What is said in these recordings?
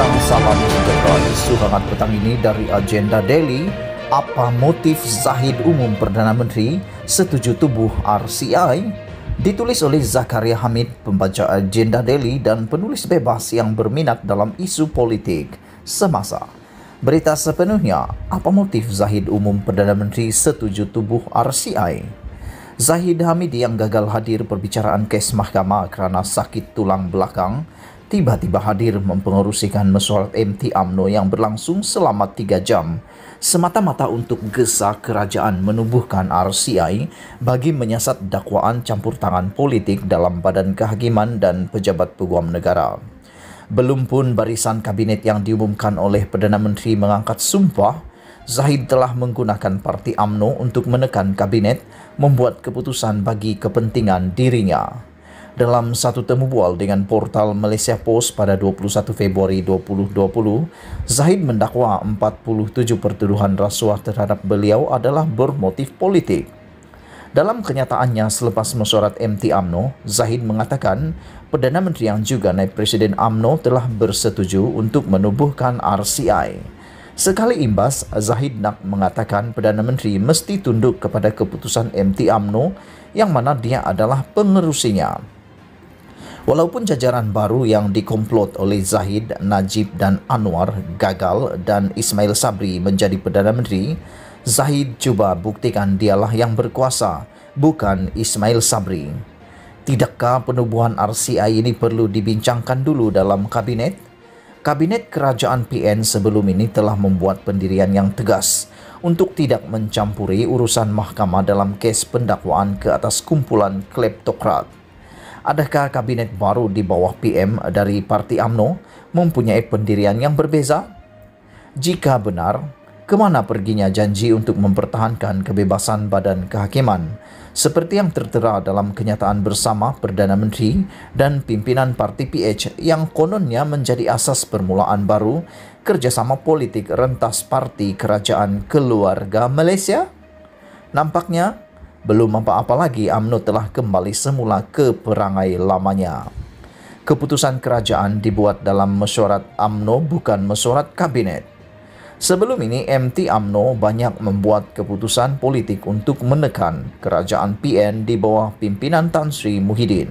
petang salam sejahtera isu petang ini dari agenda Daily apa motif Zahid Umum Perdana Menteri setuju tubuh RCI ditulis oleh Zakaria Hamid pembaca agenda Daily dan penulis bebas yang berminat dalam isu politik semasa berita sepenuhnya apa motif Zahid Umum Perdana Menteri setuju tubuh RCI Zahid Hamid yang gagal hadir perbicaraan kes mahkamah karena sakit tulang belakang tiba-tiba hadir mempengerusikan mesolat MT AMNO yang berlangsung selama tiga jam semata-mata untuk gesa kerajaan menubuhkan RCI bagi menyiasat dakwaan campur tangan politik dalam badan kehakiman dan pejabat peguam negara. Belum pun barisan kabinet yang diumumkan oleh Perdana Menteri mengangkat sumpah, Zahid telah menggunakan parti AMNO untuk menekan kabinet membuat keputusan bagi kepentingan dirinya. Dalam satu temu bual dengan portal Malaysia Post pada 21 Februari 2020, Zahid mendakwa 47 pertuduhan rasuah terhadap beliau adalah bermotif politik. Dalam kenyataannya selepas mesyuarat MT AMNO, Zahid mengatakan Perdana Menteri yang juga naib Presiden AMNO telah bersetuju untuk menubuhkan RCI. Sekali imbas, Zahid Nak mengatakan Perdana Menteri mesti tunduk kepada keputusan MT AMNO yang mana dia adalah pengerusinya. Walaupun jajaran baru yang dikomplot oleh Zahid, Najib dan Anwar gagal dan Ismail Sabri menjadi Perdana Menteri, Zahid coba buktikan dialah yang berkuasa, bukan Ismail Sabri. Tidakkah penubuhan RCI ini perlu dibincangkan dulu dalam kabinet? Kabinet Kerajaan PN sebelum ini telah membuat pendirian yang tegas untuk tidak mencampuri urusan mahkamah dalam kes pendakwaan ke atas kumpulan kleptokrat. Adakah kabinet baru di bawah PM dari Parti AMNO mempunyai pendirian yang berbeza? Jika benar, kemana perginya janji untuk mempertahankan kebebasan badan kehakiman seperti yang tertera dalam kenyataan bersama Perdana Menteri dan pimpinan Parti PH yang kononnya menjadi asas permulaan baru kerjasama politik rentas Parti Kerajaan Keluarga Malaysia? Nampaknya Belum apa-apa lagi UMNO telah kembali semula ke perangai lamanya. Keputusan kerajaan dibuat dalam mesyuarat UMNO bukan mesyuarat kabinet. Sebelum ini MT UMNO banyak membuat keputusan politik untuk menekan kerajaan PN di bawah pimpinan Tan Sri Muhyiddin.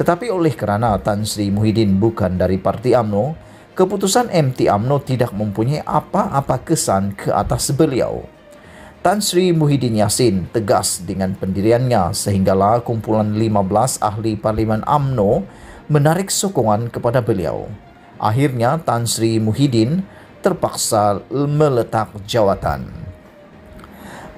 Tetapi oleh kerana Tan Sri Muhyiddin bukan dari parti UMNO, keputusan MT UMNO tidak mempunyai apa-apa kesan ke atas beliau. Tan Sri Muhyiddin Yassin tegas dengan pendiriannya sehinggalah kumpulan 15 ahli parlimen AMNO menarik sokongan kepada beliau. Akhirnya Tan Sri Muhyiddin terpaksa meletak jawatan.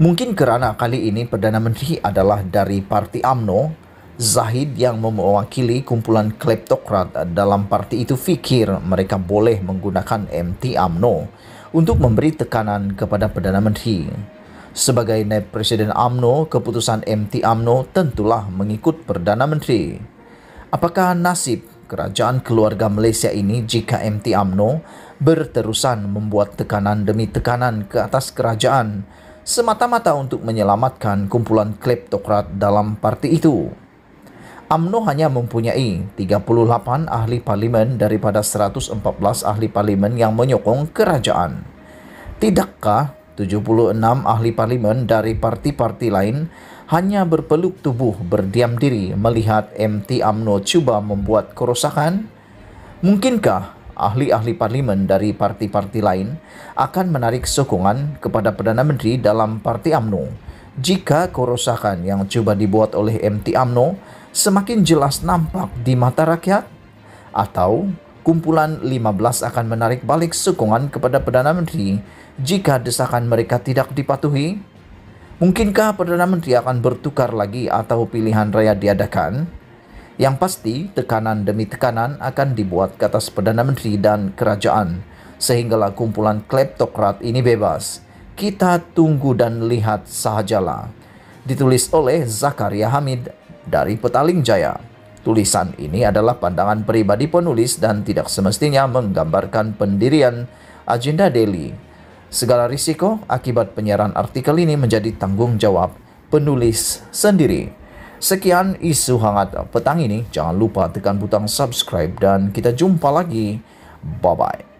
Mungkin kerana kali ini Perdana Menteri adalah dari Parti AMNO, Zahid yang mewakili kumpulan kleptokrat dalam parti itu fikir mereka boleh menggunakan MT AMNO untuk memberi tekanan kepada Perdana Menteri. Sebagai Naib Presiden AMNO, keputusan MT AMNO tentulah mengikut Perdana Menteri. Apakah nasib kerajaan keluarga Malaysia ini jika MT AMNO berterusan membuat tekanan demi tekanan ke atas kerajaan semata-mata untuk menyelamatkan kumpulan kleptokrat dalam parti itu? AMNO hanya mempunyai 38 ahli parlimen daripada 114 ahli parlimen yang menyokong kerajaan. Tidakkah 76 ahli parlemen dari parti-parti lain hanya berpeluk tubuh berdiam diri melihat MT AMNO cuba membuat kerusakan? Mungkinkah ahli-ahli parlemen dari parti-parti lain akan menarik sokongan kepada Perdana Menteri dalam Parti AMNO jika kerusakan yang cuba dibuat oleh MT AMNO semakin jelas nampak di mata rakyat? Atau kumpulan 15 akan menarik balik sokongan kepada Perdana Menteri jika desakan mereka tidak dipatuhi, mungkinkah Perdana Menteri akan bertukar lagi atau pilihan raya diadakan? Yang pasti, tekanan demi tekanan akan dibuat ke atas Perdana Menteri dan kerajaan, sehinggalah kumpulan kleptokrat ini bebas. Kita tunggu dan lihat sahajalah. Ditulis oleh Zakaria Hamid dari Petaling Jaya. Tulisan ini adalah pandangan pribadi penulis dan tidak semestinya menggambarkan pendirian agenda Delhi. Segala risiko akibat penyiaran artikel ini menjadi tanggung jawab penulis sendiri. Sekian isu hangat petang ini. Jangan lupa tekan butang subscribe dan kita jumpa lagi. Bye-bye.